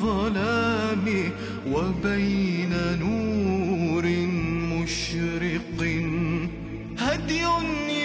الظلام وبين نور مشرق هدي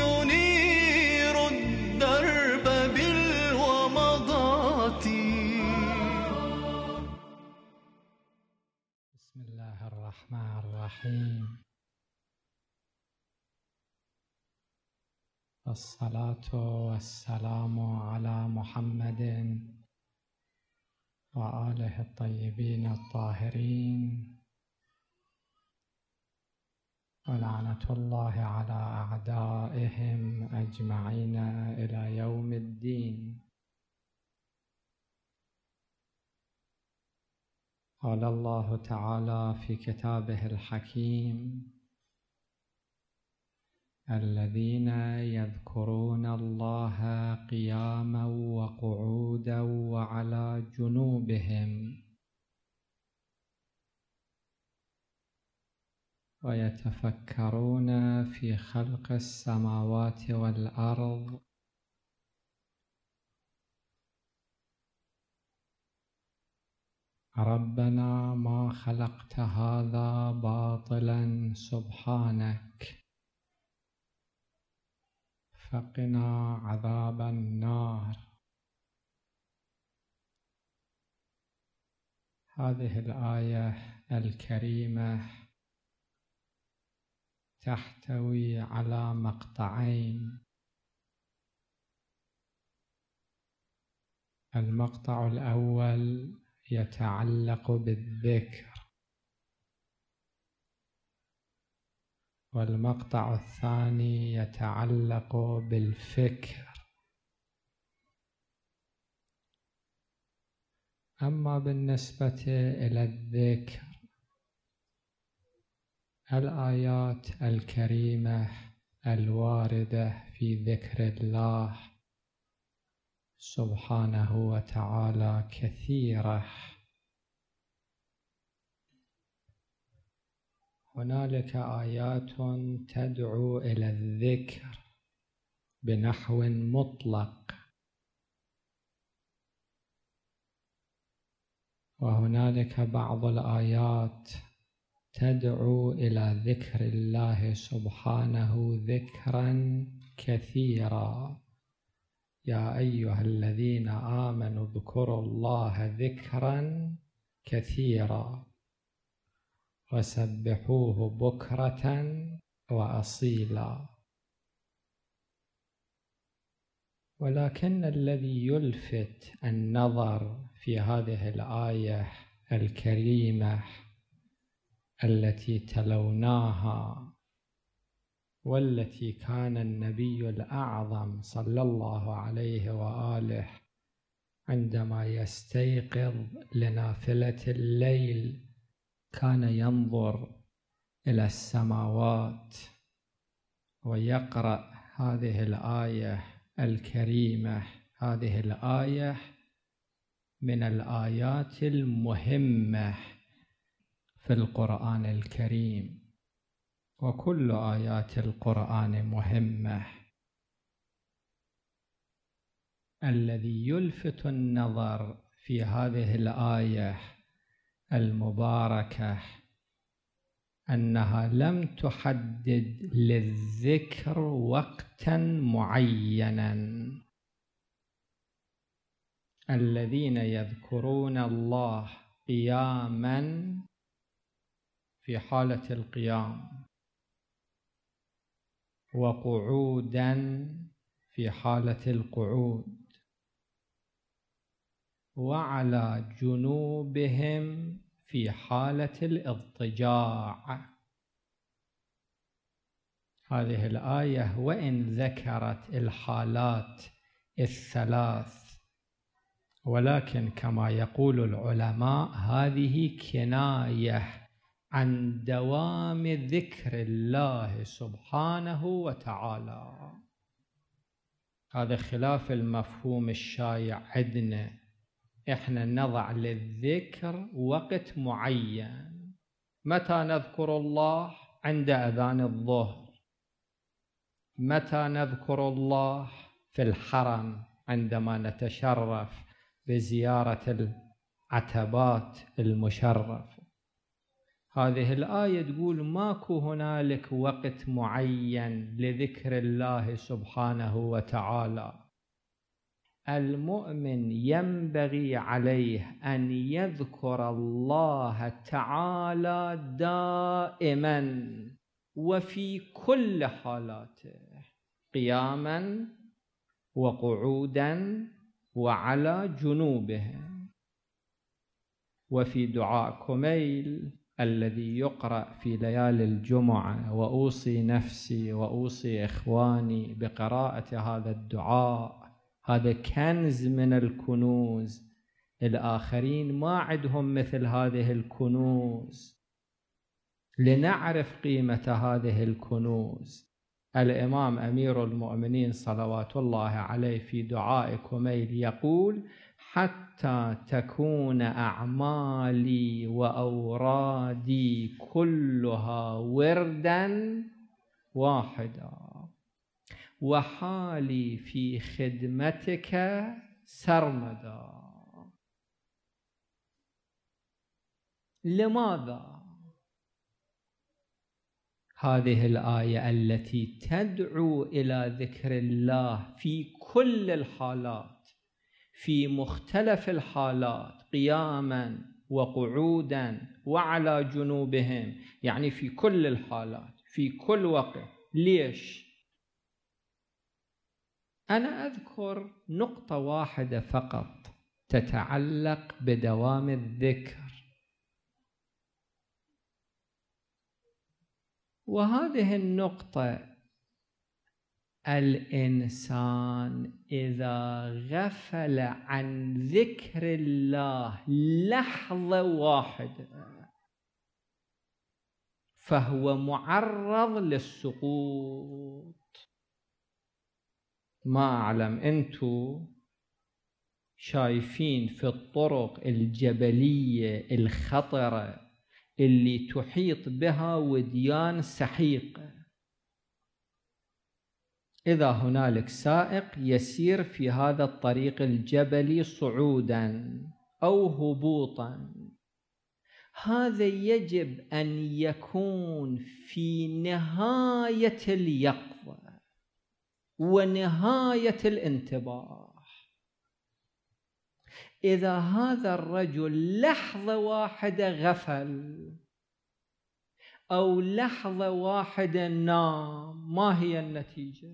ينير الدرب بالومضات بسم الله الرحمن الرحيم الصلاة والسلام على محمد وآله الطيبين الطاهرين ولعنة الله على أعدائهم أجمعين إلى يوم الدين قال الله تعالى في كتابه الحكيم الذين يذكرون الله قياما وقعودا وعلى جنوبهم ويتفكرون في خلق السماوات والارض ربنا ما خلقت هذا باطلا سبحانك فقنا عذاب النار هذه الايه الكريمه تحتوي على مقطعين المقطع الاول يتعلق بالذكر والمقطع الثاني يتعلق بالفكر أما بالنسبة إلى الذكر الآيات الكريمة الواردة في ذكر الله سبحانه وتعالى كثيره هنالك آيات تدعو إلى الذكر بنحو مطلق وهنالك بعض الآيات تدعو إلى ذكر الله سبحانه ذكرا كثيرا يا أيها الذين آمنوا اذكروا الله ذكرا كثيرا وسبحوه بكرة وأصيلا ولكن الذي يلفت النظر في هذه الآية الكريمة التي تلوناها والتي كان النبي الأعظم صلى الله عليه وآله عندما يستيقظ لنافلة الليل كان ينظر إلى السماوات ويقرأ هذه الآية الكريمة هذه الآية من الآيات المهمة في القرآن الكريم وكل آيات القرآن مهمة الذي يلفت النظر في هذه الآية المباركة أنها لم تحدد للذكر وقتا معينا الذين يذكرون الله قياما في حالة القيام وقعودا في حالة القعود وعلى جنوبهم في حالة الاضطجاع هذه الآية وإن ذكرت الحالات الثلاث ولكن كما يقول العلماء هذه كناية عن دوام ذكر الله سبحانه وتعالى هذا خلاف المفهوم الشايع عندنا احنا نضع للذكر وقت معين متى نذكر الله عند أذان الظهر متى نذكر الله في الحرم عندما نتشرف بزيارة العتبات المشرفة هذه الآية تقول ماكو هنالك وقت معين لذكر الله سبحانه وتعالى المؤمن ينبغي عليه أن يذكر الله تعالى دائما وفي كل حالاته قياما وقعودا وعلى جنوبه وفي دعاء كميل الذي يقرأ في ليالي الجمعة وأوصي نفسي وأوصي إخواني بقراءة هذا الدعاء هذا كنز من الكنوز الآخرين ما عندهم مثل هذه الكنوز لنعرف قيمة هذه الكنوز الإمام أمير المؤمنين صلوات الله عليه في دعاء كميل يقول حتى تكون أعمالي وأورادي كلها وردا واحدا وحالي في خدمتك سرمدا لماذا هذه الآية التي تدعو إلى ذكر الله في كل الحالات في مختلف الحالات قياما وقعودا وعلى جنوبهم يعني في كل الحالات في كل وقت ليش؟ أنا أذكر نقطة واحدة فقط تتعلق بدوام الذكر وهذه النقطة الإنسان إذا غفل عن ذكر الله لحظة واحدة فهو معرض للسقوط ما أعلم انتو شايفين في الطرق الجبلية الخطرة اللي تحيط بها وديان سحيقة إذا هنالك سائق يسير في هذا الطريق الجبلي صعودا أو هبوطا هذا يجب أن يكون في نهاية اليقظة ونهاية الانتباه إذا هذا الرجل لحظة واحدة غفل أو لحظة واحدة نام ما هي النتيجة؟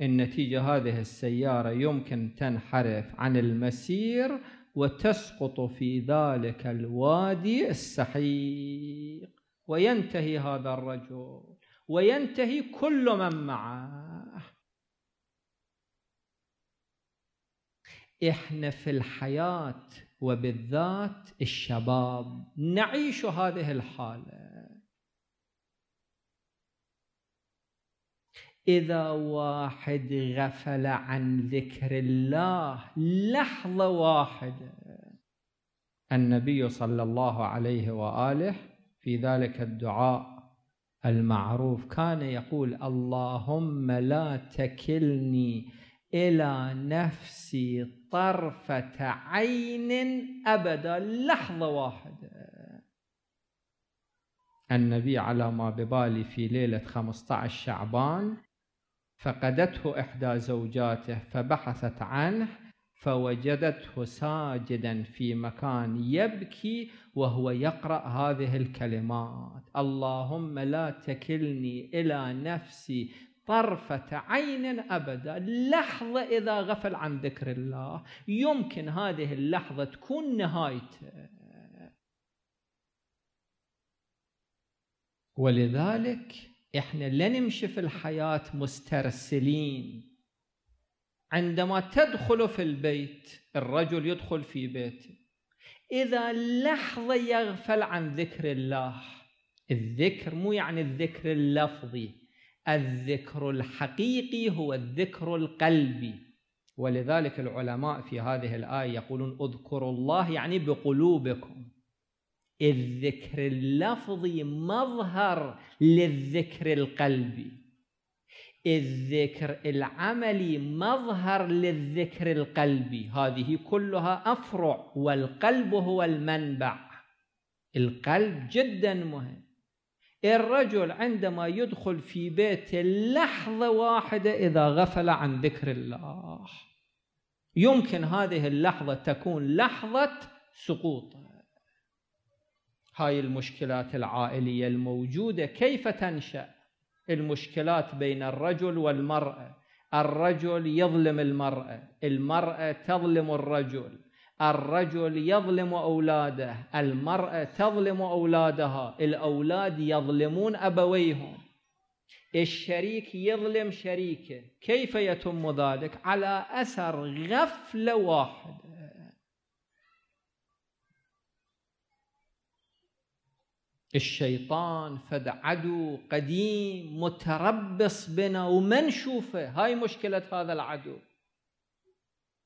النتيجة هذه السيارة يمكن تنحرف عن المسير وتسقط في ذلك الوادي السحيق وينتهي هذا الرجل وينتهي كل من معه احنا في الحياه وبالذات الشباب نعيش هذه الحاله اذا واحد غفل عن ذكر الله لحظه واحده النبي صلى الله عليه واله في ذلك الدعاء المعروف كان يقول اللهم لا تكلني إلى نفسي طرفة عين أبدا لحظة واحدة النبي على ما ببالي في ليلة 15 شعبان فقدته إحدى زوجاته فبحثت عنه فوجدته ساجدا في مكان يبكي وهو يقرأ هذه الكلمات اللهم لا تكلني إلى نفسي طرفة عين أبدا لحظة إذا غفل عن ذكر الله يمكن هذه اللحظة تكون نهايته ولذلك إحنا لا نمشي في الحياة مسترسلين عندما تدخل في البيت الرجل يدخل في بيته إذا لحظة يغفل عن ذكر الله الذكر مو يعني الذكر اللفظي الذكر الحقيقي هو الذكر القلبي ولذلك العلماء في هذه الآية يقولون اذكروا الله يعني بقلوبكم الذكر اللفظي مظهر للذكر القلبي الذكر العملي مظهر للذكر القلبي هذه كلها أفرع والقلب هو المنبع القلب جدا مهم الرجل عندما يدخل في بيت لحظة واحدة إذا غفل عن ذكر الله يمكن هذه اللحظة تكون لحظة سقوطه هاي المشكلات العائلية الموجودة كيف تنشأ المشكلات بين الرجل والمرأة الرجل يظلم المرأة المرأة تظلم الرجل الرجل يظلم أولاده المرأة تظلم أولادها الأولاد يظلمون أبويهم الشريك يظلم شريكه كيف يتم ذلك على أثر غفلة واحدة الشيطان فد عدو قديم متربص بنا وما نشوفه هاي مشكلة هذا العدو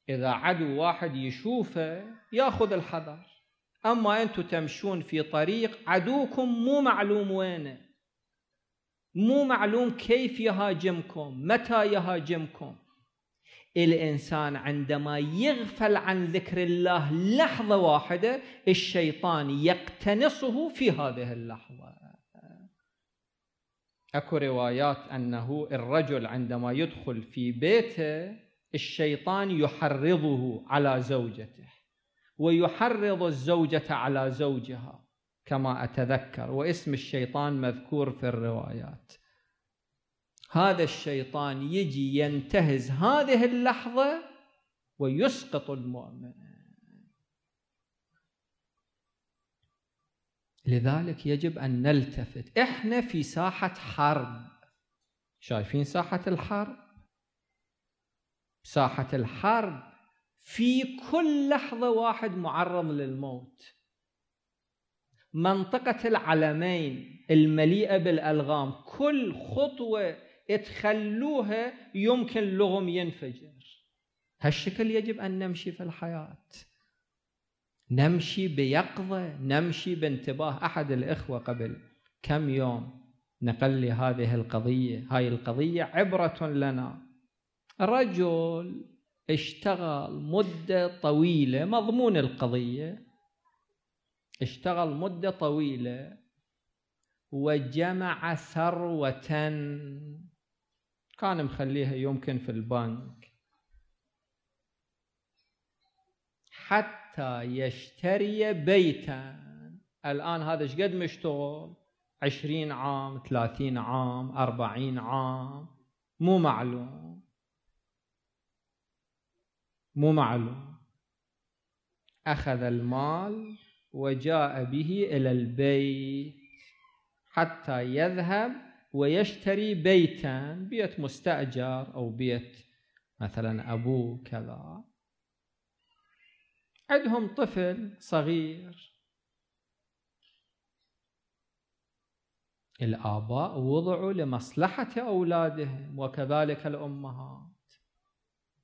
إذا عدو واحد يشوفه ياخذ الحذر أما أنتم تمشون في طريق عدوكم مو معلوم وينه مو معلوم كيف يهاجمكم متى يهاجمكم الإنسان عندما يغفل عن ذكر الله لحظة واحدة الشيطان يقتنصه في هذه اللحظة أكو روايات أنه الرجل عندما يدخل في بيته الشيطان يحرضه على زوجته ويحرض الزوجة على زوجها كما أتذكر واسم الشيطان مذكور في الروايات هذا الشيطان يجي ينتهز هذه اللحظة ويسقط المؤمن لذلك يجب أن نلتفت إحنا في ساحة حرب شايفين ساحة الحرب ساحة الحرب في كل لحظة واحد معرض للموت منطقة العلمين المليئة بالألغام كل خطوة تخلوها يمكن لغم ينفجر هالشكل يجب أن نمشي في الحياة نمشي بيقظة نمشي بانتباه أحد الإخوة قبل كم يوم نقل لي هذه القضية هاي القضية عبرة لنا رجل اشتغل مدة طويلة مضمون القضية اشتغل مدة طويلة وجمع ثروة كان مخليها يمكن في البنك حتى يشتري بيتا الآن هذا شقد مشتغل عشرين عام ثلاثين عام أربعين عام مو معلوم مو معلوم أخذ المال وجاء به إلى البيت حتى يذهب ويشتري بيتا بيت مستأجر أو بيت مثلا أبوه كذا عندهم طفل صغير الآباء وضعوا لمصلحة أولادهم وكذلك الأمهات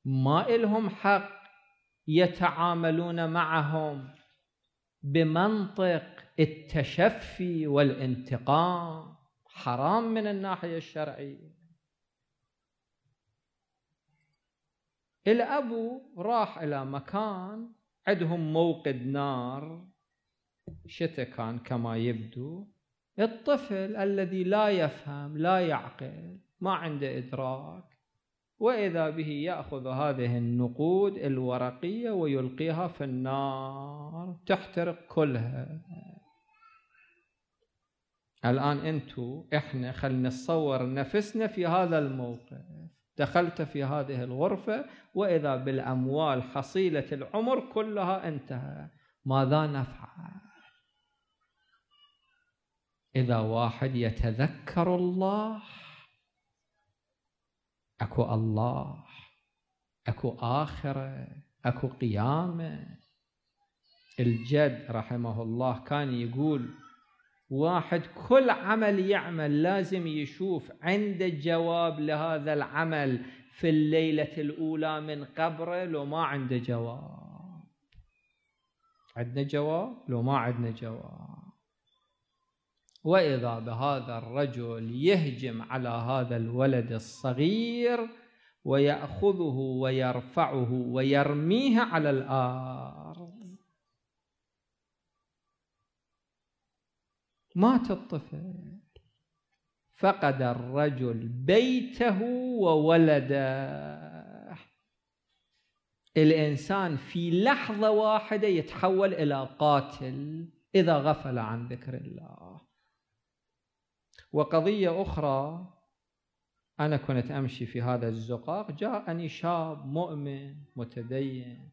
ما إلهم حق يتعاملون معهم بمنطق التشفي والانتقام حرام من الناحية الشرعية الأب راح إلى مكان عندهم موقد نار شتى كان كما يبدو الطفل الذي لا يفهم لا يعقل ما عنده إدراك وإذا به يأخذ هذه النقود الورقية ويلقيها في النار تحترق كلها الآن أنتوا إحنا خلنا نتصور نفسنا في هذا الموقف دخلت في هذه الغرفة وإذا بالأموال حصيلة العمر كلها انتهى ماذا نفعل إذا واحد يتذكر الله اكو الله اكو اخره اكو قيامه الجد رحمه الله كان يقول واحد كل عمل يعمل لازم يشوف عنده جواب لهذا العمل في الليلة الأولى من قبره لو ما عنده جواب عندنا جواب لو ما عندنا جواب واذا بهذا الرجل يهجم على هذا الولد الصغير وياخذه ويرفعه ويرميه على الارض مات الطفل فقد الرجل بيته وولده الإنسان في لحظة واحدة يتحول إلى قاتل إذا غفل عن ذكر الله وقضية أخرى أنا كنت أمشي في هذا الزقاق جاءني شاب مؤمن متدين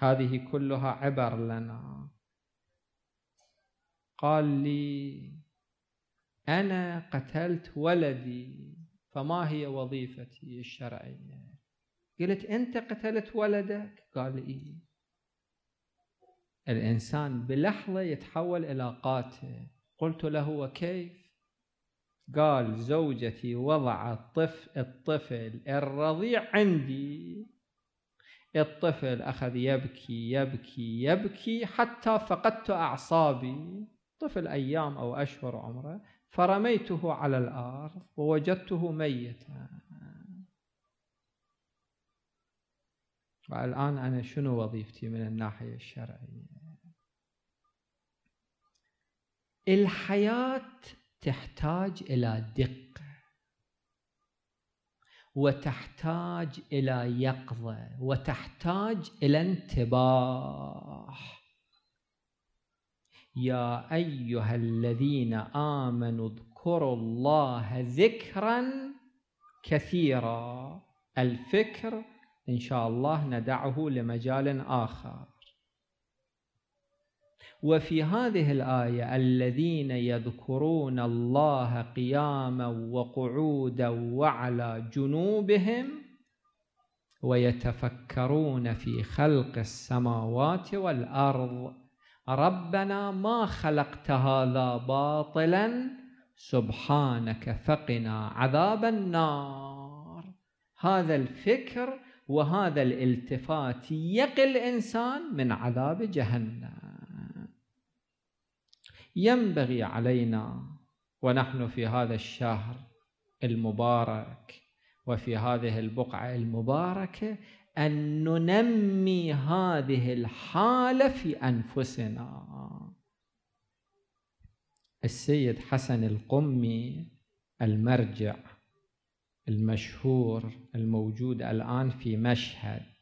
هذه كلها عبر لنا قال لي أنا قتلت ولدي فما هي وظيفتي الشرعية قلت أنت قتلت ولدك قال إيه الإنسان بلحظة يتحول إلى قاتل قلت له وكيف قال زوجتي وضعت طفل الطفل الرضيع عندي الطفل أخذ يبكي يبكي يبكي حتى فقدت أعصابي طفل أيام أو أشهر عمره فرميته على الأرض ووجدته ميتا والآن أنا شنو وظيفتي من الناحية الشرعية الحياة تحتاج إلى دقة وتحتاج إلى يقظة وتحتاج إلى انتباه يا أيها الذين آمنوا اذكروا الله ذكرا كثيرا الفكر إن شاء الله ندعه لمجال آخر وفي هذه الآية الذين يذكرون الله قياما وقعودا وعلى جنوبهم ويتفكرون في خلق السماوات والأرض ربنا ما خلقت هذا باطلا سبحانك فقنا عذاب النار هذا الفكر وهذا الالتفات يقي الإنسان من عذاب جهنم ينبغي علينا ونحن في هذا الشهر المبارك وفي هذه البقعة المباركة أن ننمي هذه الحالة في أنفسنا السيد حسن القمي المرجع المشهور الموجود الآن في مشهد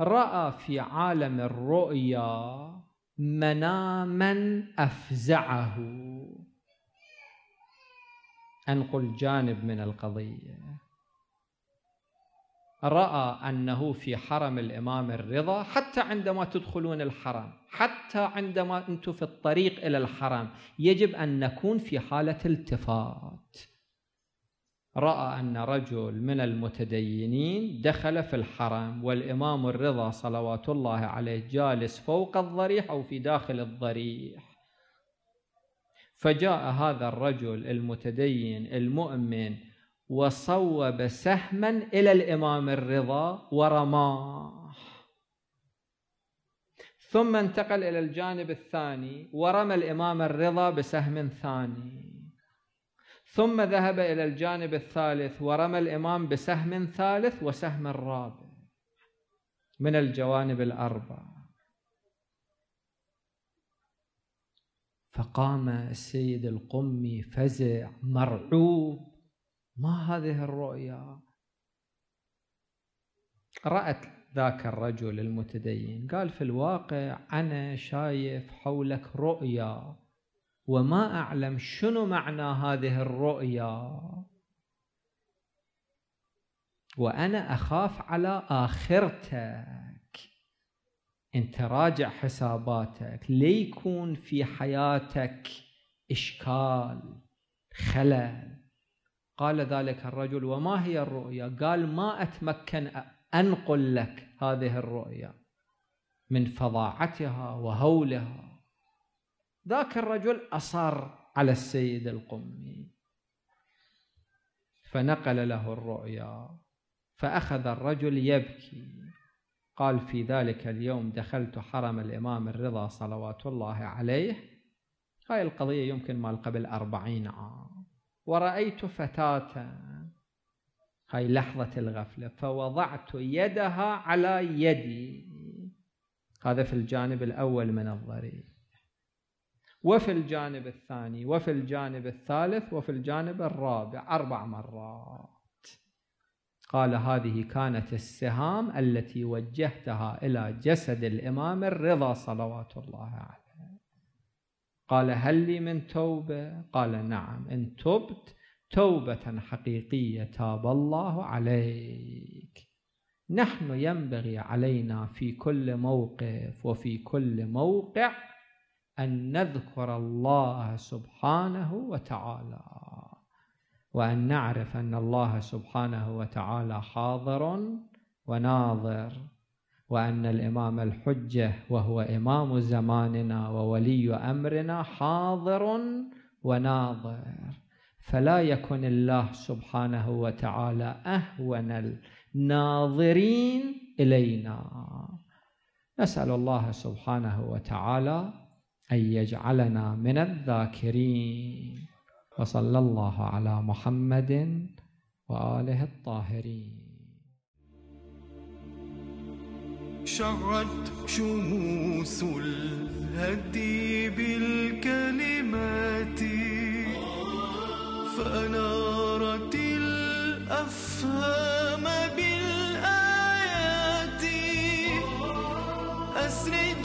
رأى في عالم الرؤيا مناما أفزعه أنقل جانب من القضية رأى أنه في حرم الإمام الرضا حتى عندما تدخلون الحرم حتى عندما أنتم في الطريق إلى الحرم يجب أن نكون في حالة التفات راى ان رجل من المتدينين دخل في الحرم والامام الرضا صلوات الله عليه جالس فوق الضريح او في داخل الضريح فجاء هذا الرجل المتدين المؤمن وصوب سهما الى الامام الرضا ورماه ثم انتقل الى الجانب الثاني ورمى الامام الرضا بسهم ثاني ثم ذهب إلى الجانب الثالث ورمى الإمام بسهم ثالث وسهم رابع من الجوانب الأربع فقام السيد القمي فزع مرعوب ما هذه الرؤيا رأت ذاك الرجل المتدين قال في الواقع أنا شايف حولك رؤيا وما أعلم شنو معنى هذه الرؤيا وأنا أخاف على آخرتك أنت راجع حساباتك ليكون في حياتك إشكال خلل قال ذلك الرجل وما هي الرؤيا قال ما أتمكن أنقل لك هذه الرؤيا من فظاعتها وهولها ذاك الرجل أصر على السيد القمي فنقل له الرؤيا فأخذ الرجل يبكي قال في ذلك اليوم دخلت حرم الإمام الرضا صلوات الله عليه هاي القضية يمكن مال قبل أربعين عام ورأيت فتاة هاي لحظة الغفلة فوضعت يدها على يدي هذا في الجانب الأول من الضريح وفي الجانب الثاني وفي الجانب الثالث وفي الجانب الرابع أربع مرات قال هذه كانت السهام التي وجهتها إلى جسد الإمام الرضا صلوات الله عليه قال هل لي من توبة؟ قال نعم إن تبت توبة حقيقية تاب الله عليك نحن ينبغي علينا في كل موقف وفي كل موقع أن نذكر الله سبحانه وتعالى وأن نعرف أن الله سبحانه وتعالى حاضر وناظر وأن الإمام الحجة وهو إمام زماننا وولي أمرنا حاضر وناظر فلا يكن الله سبحانه وتعالى أهون الناظرين إلينا نسأل الله سبحانه وتعالى أن يجعلنا من الذاكرين وصلى الله على محمد وآله الطاهرين شعت شموس الهدي بالكلمات فأنارت الأفهام بالآيات أسرد